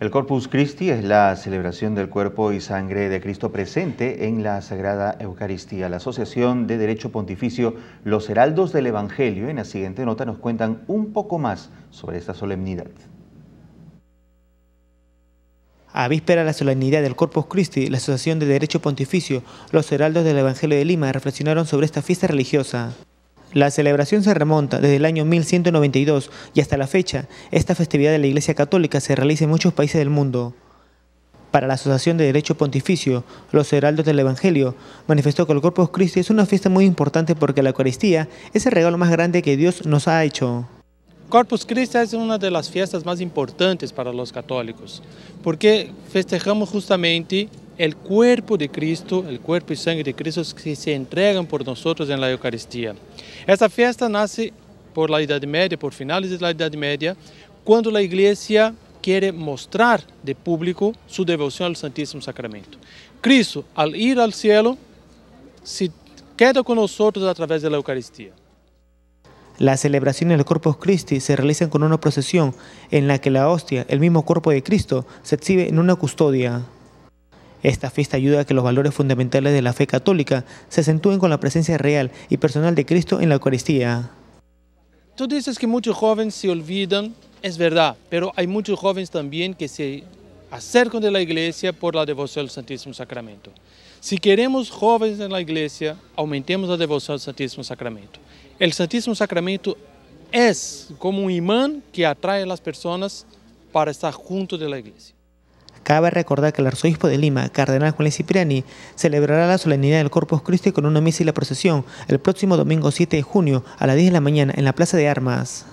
El Corpus Christi es la celebración del cuerpo y sangre de Cristo presente en la Sagrada Eucaristía. La Asociación de Derecho Pontificio Los Heraldos del Evangelio en la siguiente nota nos cuentan un poco más sobre esta solemnidad. A víspera de la solemnidad del Corpus Christi, la Asociación de Derecho Pontificio Los Heraldos del Evangelio de Lima reflexionaron sobre esta fiesta religiosa. La celebración se remonta desde el año 1192 y hasta la fecha, esta festividad de la Iglesia Católica se realiza en muchos países del mundo. Para la Asociación de Derecho Pontificio, los Heraldos del Evangelio, manifestó que el Corpus Christi es una fiesta muy importante porque la Eucaristía es el regalo más grande que Dios nos ha hecho. Corpus Christi es una de las fiestas más importantes para los católicos, porque festejamos justamente el cuerpo de Cristo, el cuerpo y sangre de Cristo que se entregan por nosotros en la Eucaristía. Esta fiesta nace por la Edad Media, por finales de la Edad Media, cuando la Iglesia quiere mostrar de público su devoción al Santísimo Sacramento. Cristo, al ir al cielo, se queda con nosotros a través de la Eucaristía. Las celebraciones del Corpus Christi se realizan con una procesión en la que la hostia, el mismo cuerpo de Cristo, se exhibe en una custodia. Esta fiesta ayuda a que los valores fundamentales de la fe católica se acentúen con la presencia real y personal de Cristo en la Eucaristía. Tú dices que muchos jóvenes se olvidan, es verdad, pero hay muchos jóvenes también que se acercan de la iglesia por la devoción al Santísimo Sacramento. Si queremos jóvenes en la iglesia, aumentemos la devoción al Santísimo Sacramento. El Santísimo Sacramento es como un imán que atrae a las personas para estar junto de la iglesia. Cabe recordar que el arzobispo de Lima, Cardenal Juan Cipriani, celebrará la solemnidad del Corpus Christi con una misa y la procesión el próximo domingo 7 de junio a las 10 de la mañana en la Plaza de Armas.